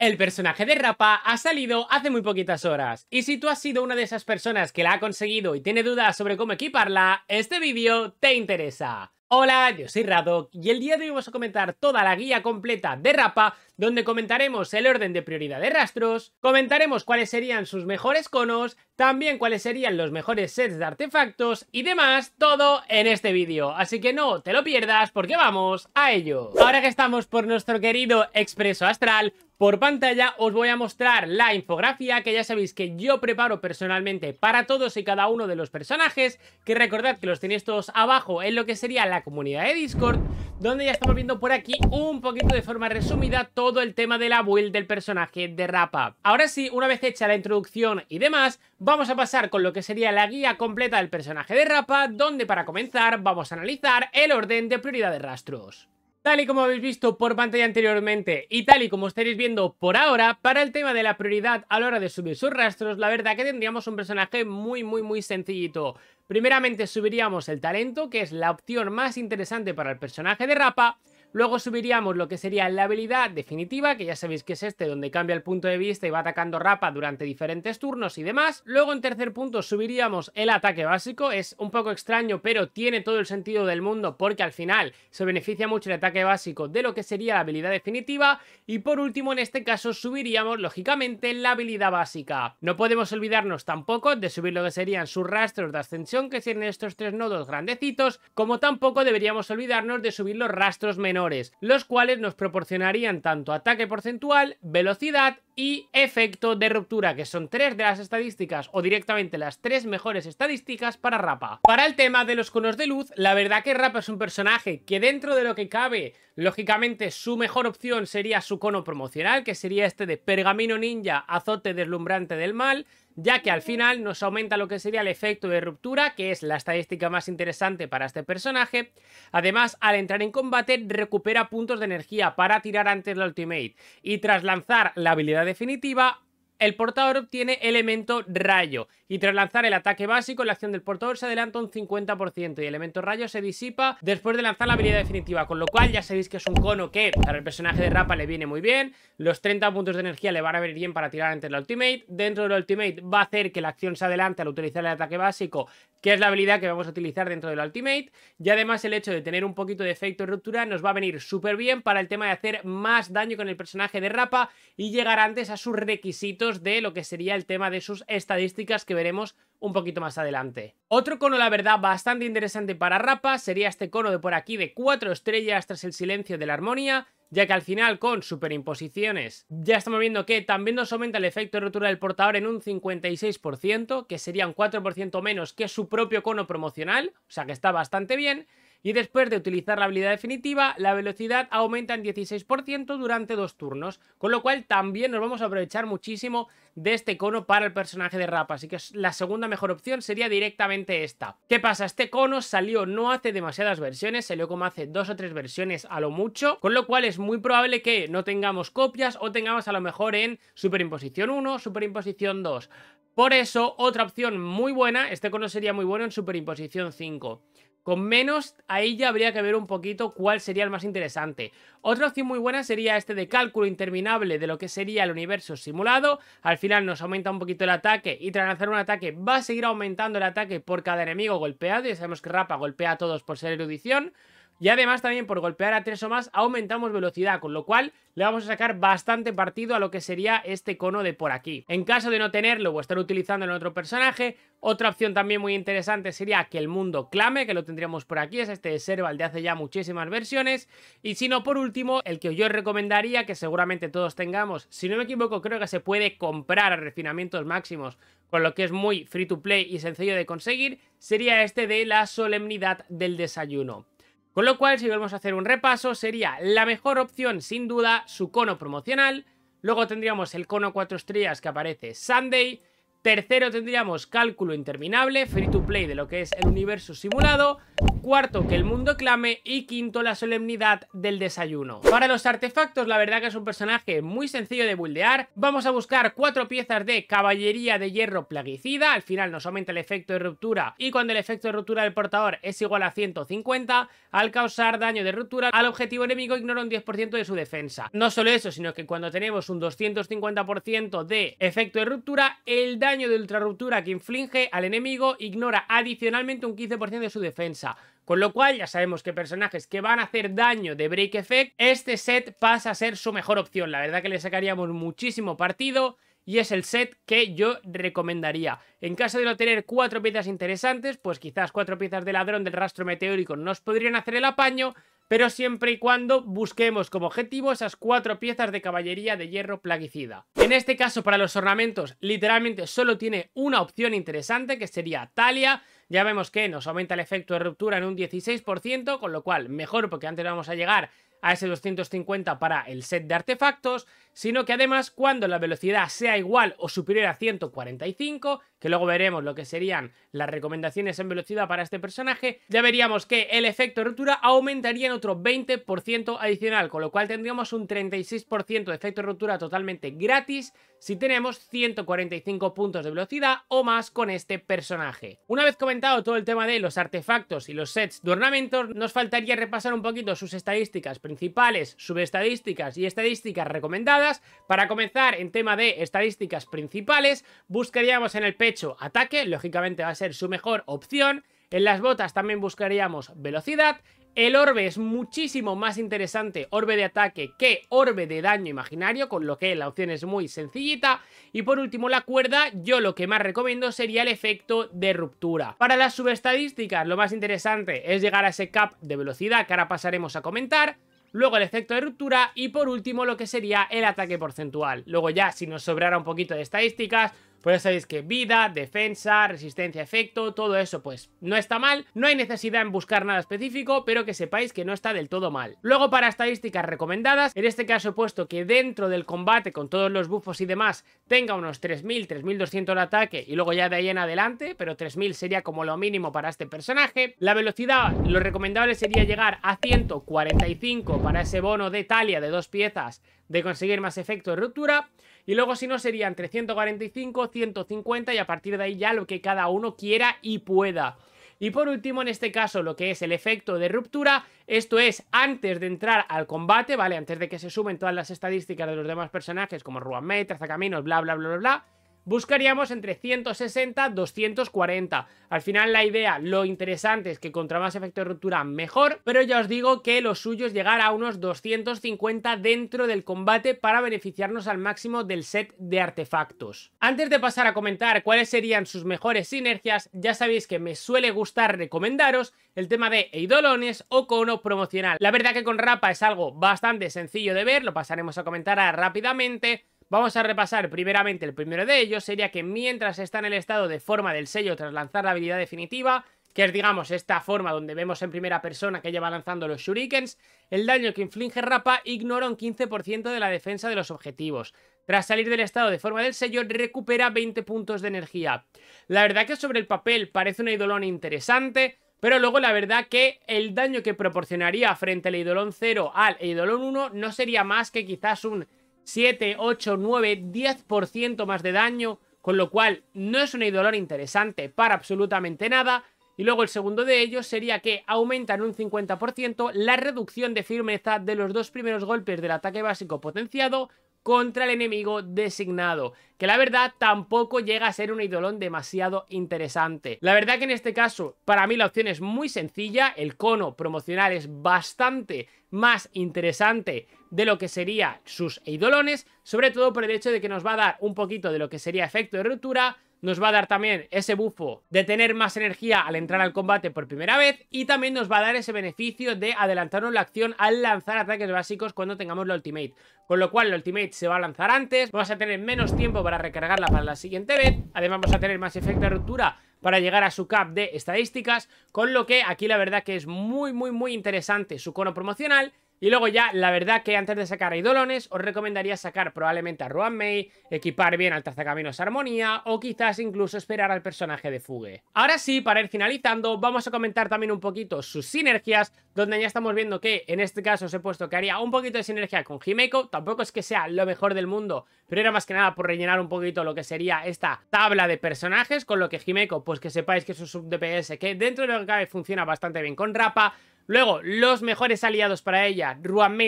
El personaje de Rapa ha salido hace muy poquitas horas, y si tú has sido una de esas personas que la ha conseguido y tiene dudas sobre cómo equiparla, este vídeo te interesa. Hola, yo soy Radok y el día de hoy vamos a comentar toda la guía completa de Rapa donde comentaremos el orden de prioridad de rastros, comentaremos cuáles serían sus mejores conos, también cuáles serían los mejores sets de artefactos y demás, todo en este vídeo. Así que no te lo pierdas porque vamos a ello. Ahora que estamos por nuestro querido Expreso Astral, por pantalla os voy a mostrar la infografía que ya sabéis que yo preparo personalmente para todos y cada uno de los personajes, que recordad que los tenéis todos abajo en lo que sería la comunidad de Discord, donde ya estamos viendo por aquí un poquito de forma resumida todo el tema de la build del personaje de Rapa. Ahora sí, una vez hecha la introducción y demás, vamos a pasar con lo que sería la guía completa del personaje de Rapa, donde para comenzar vamos a analizar el orden de prioridad de rastros. Tal y como habéis visto por pantalla anteriormente y tal y como estaréis viendo por ahora, para el tema de la prioridad a la hora de subir sus rastros, la verdad que tendríamos un personaje muy muy muy sencillito. Primeramente subiríamos el talento, que es la opción más interesante para el personaje de Rapa, Luego subiríamos lo que sería la habilidad definitiva, que ya sabéis que es este donde cambia el punto de vista y va atacando Rapa durante diferentes turnos y demás. Luego en tercer punto subiríamos el ataque básico, es un poco extraño pero tiene todo el sentido del mundo porque al final se beneficia mucho el ataque básico de lo que sería la habilidad definitiva. Y por último en este caso subiríamos lógicamente la habilidad básica. No podemos olvidarnos tampoco de subir lo que serían sus rastros de ascensión que tienen estos tres nodos grandecitos, como tampoco deberíamos olvidarnos de subir los rastros menores los cuales nos proporcionarían tanto ataque porcentual, velocidad y efecto de ruptura, que son tres de las estadísticas o directamente las tres mejores estadísticas para Rapa. Para el tema de los conos de luz, la verdad que Rapa es un personaje que dentro de lo que cabe, lógicamente su mejor opción sería su cono promocional, que sería este de pergamino ninja, azote deslumbrante del mal, ya que al final nos aumenta lo que sería el efecto de ruptura, que es la estadística más interesante para este personaje. Además, al entrar en combate recupera puntos de energía para tirar antes la ultimate y tras lanzar la habilidad definitiva el portador obtiene elemento rayo y tras lanzar el ataque básico, la acción del portador se adelanta un 50% y el elemento rayo se disipa después de lanzar la habilidad definitiva, con lo cual ya sabéis que es un cono que para el personaje de Rapa le viene muy bien, los 30 puntos de energía le van a venir bien para tirar ante el ultimate, dentro del ultimate va a hacer que la acción se adelante al utilizar el ataque básico, que es la habilidad que vamos a utilizar dentro del ultimate, y además el hecho de tener un poquito de efecto ruptura nos va a venir súper bien para el tema de hacer más daño con el personaje de Rapa y llegar antes a sus requisitos de lo que sería el tema de sus estadísticas que veremos un poquito más adelante. Otro cono, la verdad, bastante interesante para Rapa sería este cono de por aquí de 4 estrellas tras el silencio de la armonía, ya que al final con superimposiciones ya estamos viendo que también nos aumenta el efecto de rotura del portador en un 56%, que sería un 4% menos que su propio cono promocional, o sea que está bastante bien, y después de utilizar la habilidad definitiva, la velocidad aumenta en 16% durante dos turnos, con lo cual también nos vamos a aprovechar muchísimo de este cono para el personaje de Rapa, así que la segunda mejor opción sería directamente esta. ¿Qué pasa? Este cono salió no hace demasiadas versiones, salió como hace dos o tres versiones a lo mucho, con lo cual es muy probable que no tengamos copias o tengamos a lo mejor en superimposición 1, superimposición 2. Por eso, otra opción muy buena, este cono sería muy bueno en superimposición 5. Con menos, ahí ya habría que ver un poquito cuál sería el más interesante. Otra opción muy buena sería este de cálculo interminable de lo que sería el universo simulado. Al final nos aumenta un poquito el ataque y tras lanzar un ataque va a seguir aumentando el ataque por cada enemigo golpeado. Ya sabemos que Rapa golpea a todos por ser erudición. Y además también por golpear a tres o más aumentamos velocidad, con lo cual le vamos a sacar bastante partido a lo que sería este cono de por aquí. En caso de no tenerlo o estar utilizando en otro personaje, otra opción también muy interesante sería que el mundo clame, que lo tendríamos por aquí, es este de Serval de hace ya muchísimas versiones. Y si no, por último, el que yo recomendaría, que seguramente todos tengamos, si no me equivoco creo que se puede comprar a refinamientos máximos, con lo que es muy free to play y sencillo de conseguir, sería este de la solemnidad del desayuno. Con lo cual, si volvemos a hacer un repaso, sería la mejor opción, sin duda, su cono promocional. Luego tendríamos el cono 4 estrellas que aparece Sunday. Tercero tendríamos cálculo interminable, free to play de lo que es el universo simulado. Cuarto, que el mundo clame. Y quinto, la solemnidad del desayuno. Para los artefactos, la verdad que es un personaje muy sencillo de buildear. Vamos a buscar cuatro piezas de caballería de hierro plaguicida. Al final nos aumenta el efecto de ruptura. Y cuando el efecto de ruptura del portador es igual a 150, al causar daño de ruptura al objetivo enemigo ignora un 10% de su defensa. No solo eso, sino que cuando tenemos un 250% de efecto de ruptura, el daño de ultrarruptura que inflige al enemigo ignora adicionalmente un 15% de su defensa. Con lo cual ya sabemos que personajes que van a hacer daño de Break Effect, este set pasa a ser su mejor opción. La verdad que le sacaríamos muchísimo partido y es el set que yo recomendaría. En caso de no tener cuatro piezas interesantes, pues quizás cuatro piezas de ladrón del rastro meteórico nos podrían hacer el apaño, pero siempre y cuando busquemos como objetivo esas cuatro piezas de caballería de hierro plaguicida. En este caso, para los ornamentos, literalmente solo tiene una opción interesante, que sería Talia, ya vemos que nos aumenta el efecto de ruptura en un 16%, con lo cual mejor porque antes vamos a llegar a ese 250 para el set de artefactos, sino que además cuando la velocidad sea igual o superior a 145, que luego veremos lo que serían las recomendaciones en velocidad para este personaje, ya veríamos que el efecto ruptura aumentaría en otro 20% adicional, con lo cual tendríamos un 36% de efecto ruptura totalmente gratis si tenemos 145 puntos de velocidad o más con este personaje. Una vez comentado todo el tema de los artefactos y los sets de ornamentos, nos faltaría repasar un poquito sus estadísticas principales, subestadísticas y estadísticas recomendadas. Para comenzar, en tema de estadísticas principales, buscaríamos en el hecho ataque, lógicamente va a ser su mejor opción. En las botas también buscaríamos velocidad. El orbe es muchísimo más interesante, orbe de ataque, que orbe de daño imaginario, con lo que la opción es muy sencillita. Y por último la cuerda, yo lo que más recomiendo sería el efecto de ruptura. Para las subestadísticas lo más interesante es llegar a ese cap de velocidad que ahora pasaremos a comentar luego el efecto de ruptura y por último lo que sería el ataque porcentual. Luego ya si nos sobrara un poquito de estadísticas pues ya sabéis que vida, defensa, resistencia, efecto, todo eso pues no está mal. No hay necesidad en buscar nada específico, pero que sepáis que no está del todo mal. Luego para estadísticas recomendadas, en este caso he puesto que dentro del combate con todos los buffos y demás tenga unos 3.000, 3.200 de ataque y luego ya de ahí en adelante, pero 3.000 sería como lo mínimo para este personaje. La velocidad, lo recomendable sería llegar a 145 para ese bono de Talia de dos piezas de conseguir más efecto de ruptura. Y luego si no serían 345, 150 y a partir de ahí ya lo que cada uno quiera y pueda. Y por último, en este caso, lo que es el efecto de ruptura, esto es antes de entrar al combate, ¿vale? Antes de que se sumen todas las estadísticas de los demás personajes, como Ruan Trazacaminos, bla, bla, bla, bla, bla buscaríamos entre 160 240. Al final la idea, lo interesante es que contra más efecto de ruptura mejor, pero ya os digo que lo suyo es llegar a unos 250 dentro del combate para beneficiarnos al máximo del set de artefactos. Antes de pasar a comentar cuáles serían sus mejores sinergias, ya sabéis que me suele gustar recomendaros el tema de Eidolones o cono promocional. La verdad que con Rapa es algo bastante sencillo de ver, lo pasaremos a comentar rápidamente, Vamos a repasar primeramente el primero de ellos, sería que mientras está en el estado de forma del sello tras lanzar la habilidad definitiva, que es digamos esta forma donde vemos en primera persona que lleva lanzando los shurikens, el daño que inflige Rapa ignora un 15% de la defensa de los objetivos. Tras salir del estado de forma del sello, recupera 20 puntos de energía. La verdad que sobre el papel parece un idolón interesante, pero luego la verdad que el daño que proporcionaría frente al idolón 0 al idolón 1 no sería más que quizás un 7, 8, 9, 10% más de daño, con lo cual no es un dolor interesante para absolutamente nada. Y luego el segundo de ellos sería que aumenta en un 50% la reducción de firmeza de los dos primeros golpes del ataque básico potenciado contra el enemigo designado, que la verdad tampoco llega a ser un idolón demasiado interesante. La verdad que en este caso, para mí la opción es muy sencilla, el cono promocional es bastante más interesante de lo que serían sus idolones, sobre todo por el hecho de que nos va a dar un poquito de lo que sería efecto de ruptura, nos va a dar también ese bufo de tener más energía al entrar al combate por primera vez y también nos va a dar ese beneficio de adelantarnos la acción al lanzar ataques básicos cuando tengamos la ultimate. Con lo cual la ultimate se va a lanzar antes, vamos a tener menos tiempo para recargarla para la siguiente vez, además vamos a tener más efecto de ruptura para llegar a su cap de estadísticas, con lo que aquí la verdad que es muy muy muy interesante su cono promocional y luego ya, la verdad que antes de sacar a Idolones, os recomendaría sacar probablemente a Ruan May equipar bien al Tazacaminos Armonía o quizás incluso esperar al personaje de Fugue. Ahora sí, para ir finalizando, vamos a comentar también un poquito sus sinergias, donde ya estamos viendo que en este caso os he puesto que haría un poquito de sinergia con Himeko, tampoco es que sea lo mejor del mundo, pero era más que nada por rellenar un poquito lo que sería esta tabla de personajes, con lo que Himeko, pues que sepáis que es un sub DPS que dentro de lo que cabe funciona bastante bien con Rapa, Luego, los mejores aliados para ella,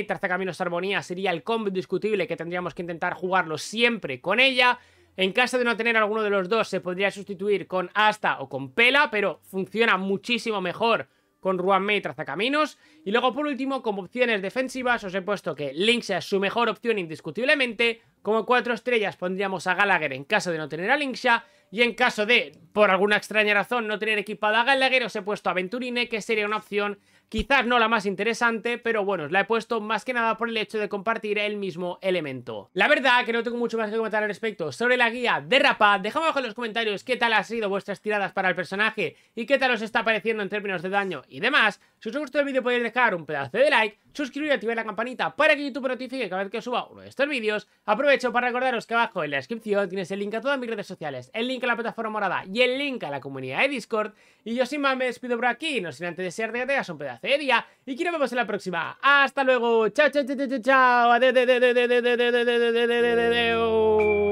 tras Caminos Armonía, sería el combo indiscutible que tendríamos que intentar jugarlo siempre con ella. En caso de no tener alguno de los dos, se podría sustituir con Asta o con Pela, pero funciona muchísimo mejor con Ruanmei, Trazacaminos. Y luego, por último, como opciones defensivas, os he puesto que Lynxia es su mejor opción indiscutiblemente. Como cuatro estrellas pondríamos a Gallagher en caso de no tener a Lynxia. Y en caso de por alguna extraña razón no tener equipada a Gallagher, he puesto a Venturine, que sería una opción quizás no la más interesante, pero bueno, la he puesto más que nada por el hecho de compartir el mismo elemento. La verdad que no tengo mucho más que comentar al respecto sobre la guía de Rapa, dejadme abajo en los comentarios qué tal han sido vuestras tiradas para el personaje y qué tal os está pareciendo en términos de daño y demás. Si os ha gustado el vídeo podéis dejar un pedazo de like, suscribiros y activar la campanita para que YouTube notifique cada vez que suba uno de estos vídeos. Aprovecho para recordaros que abajo en la descripción tienes el link a todas mis redes sociales, el link a la plataforma morada y el link a la comunidad de Discord. Y yo sin más me despido por aquí, no sin antes ser que tengas un pedazo de día y que nos vemos en la próxima. ¡Hasta luego! ¡Chao, chao, chao, chao, chao!